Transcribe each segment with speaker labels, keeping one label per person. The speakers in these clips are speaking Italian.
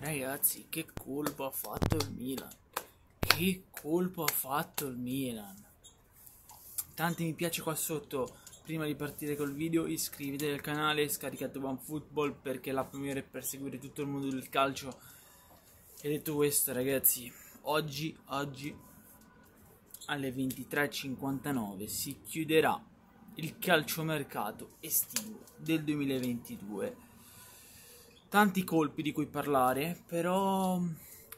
Speaker 1: Ragazzi, che colpo ha fatto il Milan? Che colpo ha fatto il Milan? Tanti mi piace qua sotto. Prima di partire col video iscrivetevi al canale, scaricate OneFootball perché la l'app è per seguire tutto il mondo del calcio. E detto questo ragazzi, oggi, oggi alle 23.59 si chiuderà il calciomercato estivo del 2022 tanti colpi di cui parlare, però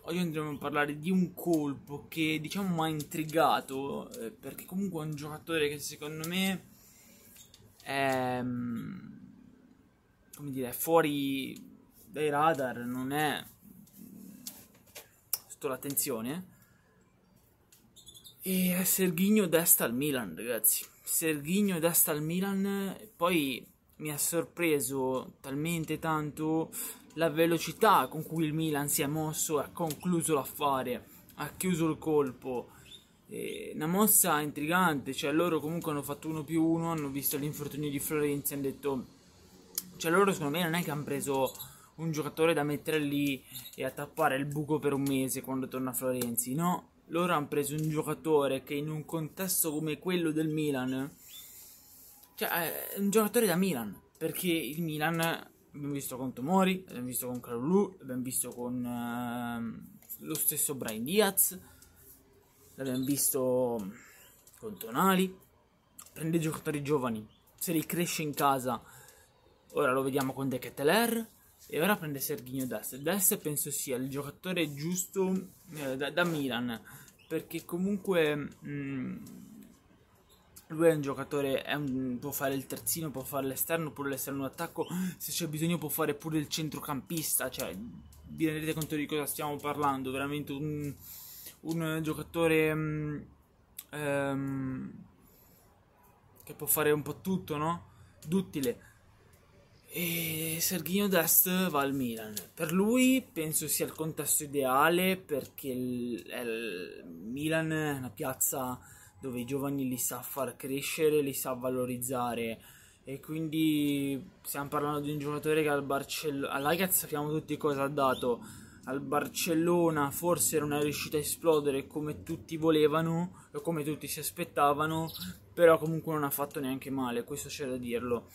Speaker 1: oggi andremo a parlare di un colpo che diciamo mi ha intrigato, eh, perché comunque è un giocatore che secondo me è, mm, come dire, fuori dai radar, non è mm, sotto l'attenzione. E è Serghigno Desta al Milan, ragazzi. Serghigno Desta al Milan, poi mi ha sorpreso talmente tanto la velocità con cui il Milan si è mosso ha concluso l'affare, ha chiuso il colpo. Eh, una mossa intrigante, cioè loro comunque hanno fatto 1 più 1, hanno visto l'infortunio di Florenzi e hanno detto, cioè loro secondo me non è che hanno preso un giocatore da mettere lì e a tappare il buco per un mese quando torna Florenzi, no, loro hanno preso un giocatore che in un contesto come quello del Milan cioè, è eh, un giocatore da Milan, perché il Milan abbiamo visto con Tomori, abbiamo visto con Calulu, abbiamo visto con eh, lo stesso Brian Diaz, l'abbiamo visto con Tonali. Prende giocatori giovani, se li cresce in casa. Ora lo vediamo con De Ketteler e ora prende Serginho Dest. Dest penso sia il giocatore giusto eh, da, da, Milan, perché comunque... Mh, mm, lui è un giocatore, è un, può fare il terzino, può fare l'esterno, pure l'esterno d'attacco, se c'è bisogno può fare pure il centrocampista, cioè vi rendete conto di cosa stiamo parlando, veramente un, un giocatore um, um, che può fare un po' tutto, no? Duttile. E Serginho Dest va al Milan. Per lui penso sia il contesto ideale perché il, il Milan è una piazza dove i giovani li sa far crescere, li sa valorizzare. E quindi stiamo parlando di un giocatore che al Barcellona, all'Ajax sappiamo tutti cosa ha dato, al Barcellona forse non è riuscito a esplodere come tutti volevano o come tutti si aspettavano, però comunque non ha fatto neanche male, questo c'è da dirlo.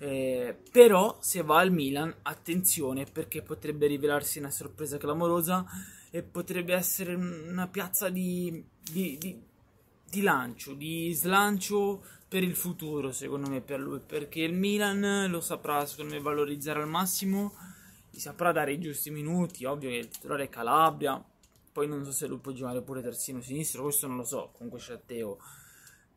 Speaker 1: Eh, però se va al Milan, attenzione perché potrebbe rivelarsi una sorpresa clamorosa e potrebbe essere una piazza di, di, di di lancio, di slancio per il futuro, secondo me, per lui, perché il Milan lo saprà, secondo me, valorizzare al massimo, gli saprà dare i giusti minuti, ovvio che il titolare è Calabria, poi non so se lui può giocare pure terzino sinistro, questo non lo so, comunque c'è Teo.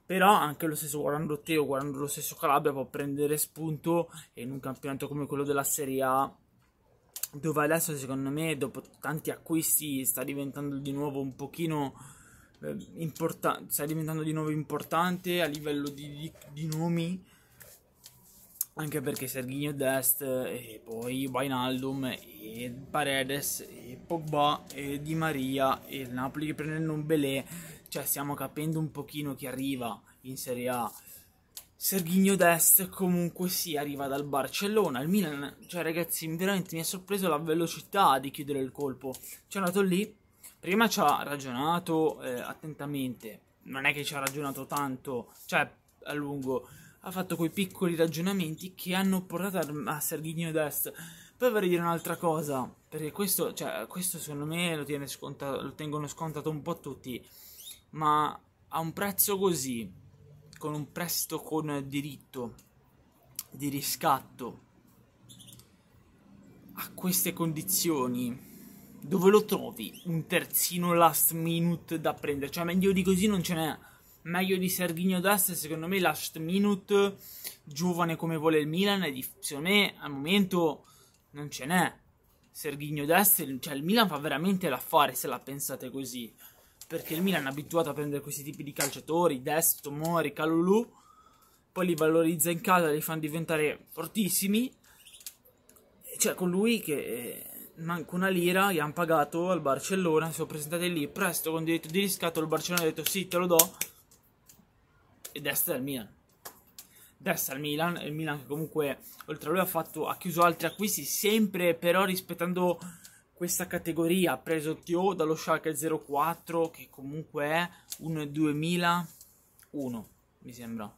Speaker 1: Però anche lo stesso guardando Teo, guardando lo stesso Calabria può prendere spunto e in un campionato come quello della Serie A dove adesso secondo me dopo tanti acquisti sta diventando di nuovo un pochino eh, Importan- stai diventando di nuovo importante a livello di, di, di nomi anche perché Serginio Dest eh, e poi Bainaldum e Paredes e Pogba e Di Maria e il Napoli che prendendo un belè, cioè stiamo capendo un pochino chi arriva in Serie A Serginio Dest comunque sì arriva dal Barcellona il Milan cioè ragazzi veramente mi ha sorpreso la velocità di chiudere il colpo c'è è andato lì prima ci ha ragionato eh, attentamente, non è che ci ha ragionato tanto, cioè a lungo, ha fatto quei piccoli ragionamenti che hanno portato a, a Serginio Dest. Poi vorrei dire un'altra cosa, perché questo, cioè, questo secondo me lo, tiene scontato, lo tengono scontato un po' tutti, ma a un prezzo così, con un prestito con diritto di riscatto, a queste condizioni dove lo trovi un terzino last minute da prendere? Cioè, meglio di così non ce n'è. Meglio di Serginio Dest, secondo me, last minute, giovane come vuole il Milan, e secondo me al momento non ce n'è. Serginio Dest, cioè il Milan fa veramente l'affare se la pensate così. Perché il Milan è abituato a prendere questi tipi di calciatori, Dest, Tomori, Calulu, poi li valorizza in casa, li fa diventare fortissimi. Cioè, con lui che eh, manco una lira, gli hanno pagato al Barcellona, si sono presentati lì, presto con diritto di riscatto, il Barcellona ha detto sì, te lo do, e destra al Milan. Destra al Milan, il Milan che comunque oltre a lui ha, fatto, ha chiuso altri acquisti, sempre però rispettando questa categoria, ha preso Tio dallo Schalke 04 che comunque è un 2001, mi sembra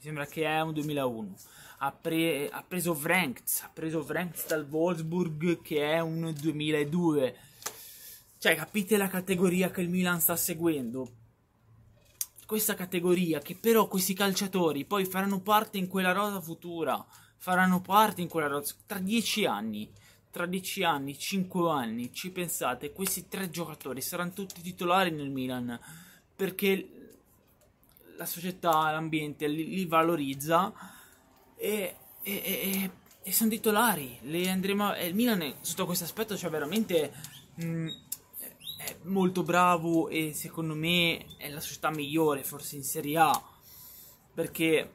Speaker 1: mi sembra che è un 2001. Ha, pre, ha preso Franks, ha preso Franks dal Wolfsburg che è un 2002. Cioè, capite la categoria che il Milan sta seguendo? Questa categoria che però questi calciatori poi faranno parte in quella rosa futura, faranno parte in quella rosa tra dieci anni. Tra dieci anni, cinque anni, ci pensate, questi tre giocatori saranno tutti titolari nel Milan perché la società, l'ambiente li, li valorizza e, e, e, e sono a, titolari. il Milan eh, sotto questo aspetto cioè veramente mh, mm, è molto bravo e secondo me è la società migliore forse in Serie A perché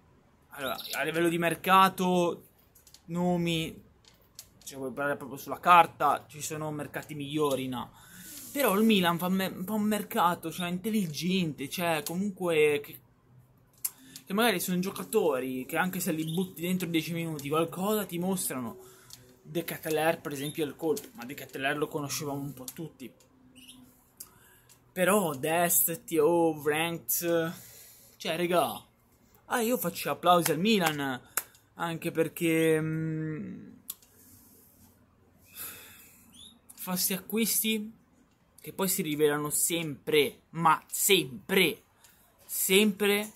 Speaker 1: allora, a livello di mercato nomi cioè vuoi parlare proprio sulla carta ci sono mercati migliori no però il Milan fa un, po' un mercato cioè, intelligente, cioè comunque che che magari sono giocatori che anche se li butti dentro 10 minuti qualcosa ti mostrano. De Catelaire per esempio è il colpo, ma De Catelaire lo conoscevamo un po' tutti. Però Dest, TO, Ranked, cioè regà, ah io faccio applausi al Milan, anche perché mh, mm, fa questi acquisti che poi si rivelano sempre, ma sempre, sempre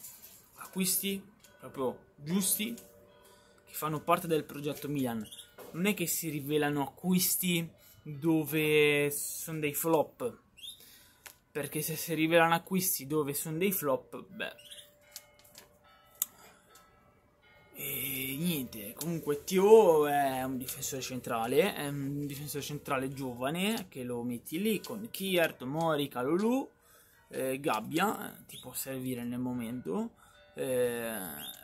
Speaker 1: acquisti proprio giusti che fanno parte del progetto Milan. Non è che si rivelano acquisti dove sono dei flop. Perché se si rivelano acquisti dove sono dei flop, beh. E niente, comunque Tio è un difensore centrale, è un difensore centrale giovane che lo metti lì con Kier, Tomori, Calolù, eh, Gabbia, eh, ti può servire nel momento eh,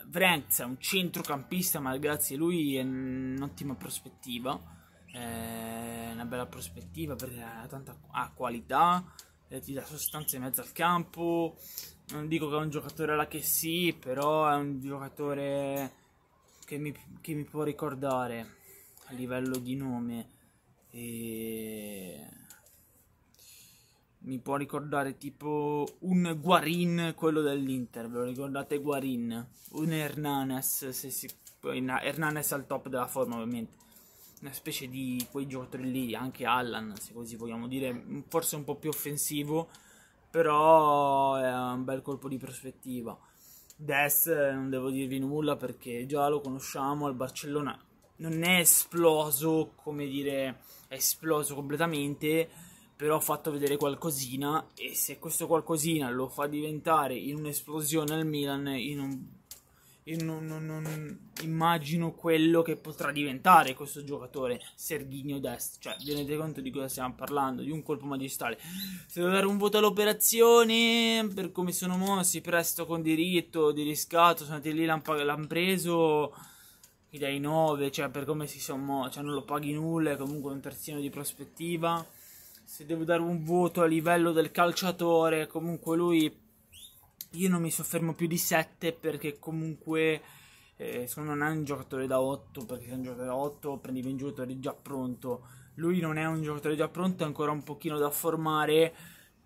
Speaker 1: Vrenz è un centrocampista, ma grazie a lui è un'ottima prospettiva. È eh, una bella prospettiva perché eh, ha tanta ha ah, qualità, eh, ti dà sostanza in mezzo al campo. Non dico che è un giocatore alla che sì, però è un giocatore che mi, che mi può ricordare a livello di nome. E mi può ricordare tipo un Guarin, quello dell'Inter, ve lo ricordate Guarin? Un Hernanes, se si... Hernanes al top della forma ovviamente. Una specie di quei giocatori lì, anche Allan, se così vogliamo dire, forse un po' più offensivo, però è un bel colpo di prospettiva. Des eh, non devo dirvi nulla perché già lo conosciamo al Barcellona. Non è esploso, come dire, è esploso completamente, però ho fatto vedere qualcosina e se questo qualcosina lo fa diventare in un'esplosione al Milan, in un, in un, non, non immagino quello che potrà diventare questo giocatore, Serghigno Dest. Cioè, vi rendete conto di cosa stiamo parlando? Di un colpo magistrale. Se devo dare un voto all'operazione, per come sono mossi, presto con diritto, di riscatto, sono andati lì, l'hanno preso gli dai 9, cioè per come si sono mossi, cioè non lo paghi nulla, è comunque un terzino di prospettiva se devo dare un voto a livello del calciatore, comunque lui io non mi soffermo più di 7 perché comunque eh, sono non è un giocatore da 8 perché se è un giocatore da 8 prendi un giocatore già pronto. Lui non è un giocatore già pronto, è ancora un pochino da formare,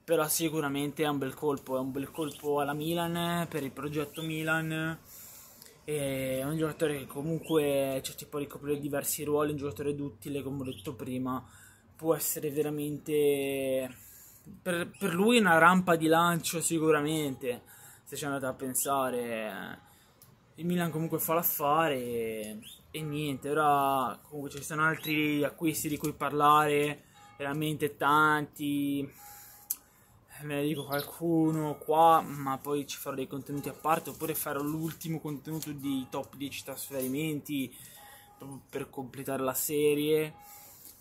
Speaker 1: però sicuramente è un bel colpo, è un bel colpo alla Milan, per il progetto Milan. È un giocatore che comunque cioè, ti può ricoprire diversi ruoli, un giocatore duttile come ho detto prima può essere veramente per, per lui una rampa di lancio sicuramente se ci andate a pensare il Milan comunque fa l'affare e, e niente ora comunque ci sono altri acquisti di cui parlare veramente tanti ve ne dico qualcuno qua ma poi ci farò dei contenuti a parte oppure farò l'ultimo contenuto di top 10 trasferimenti proprio per completare la serie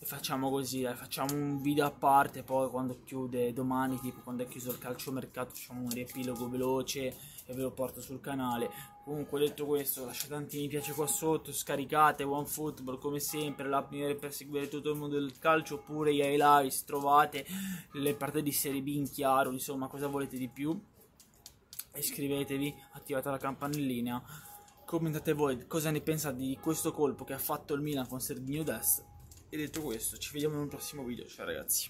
Speaker 1: facciamo così, dai, facciamo un video a parte, poi quando chiude domani, tipo quando è chiuso il calciomercato, facciamo un riepilogo veloce e ve lo porto sul canale. Comunque detto questo, lasciate tanti mi piace qua sotto, scaricate OneFootball come sempre, l'app migliore per seguire tutto il mondo del calcio, oppure gli highlights, trovate le partite di Serie B in chiaro, insomma cosa volete di più. Iscrivetevi, attivate la campanellina. Commentate voi cosa ne pensate di questo colpo che ha fatto il Milan con Serginio Dest e detto questo, ci vediamo in un prossimo video. Ciao ragazzi.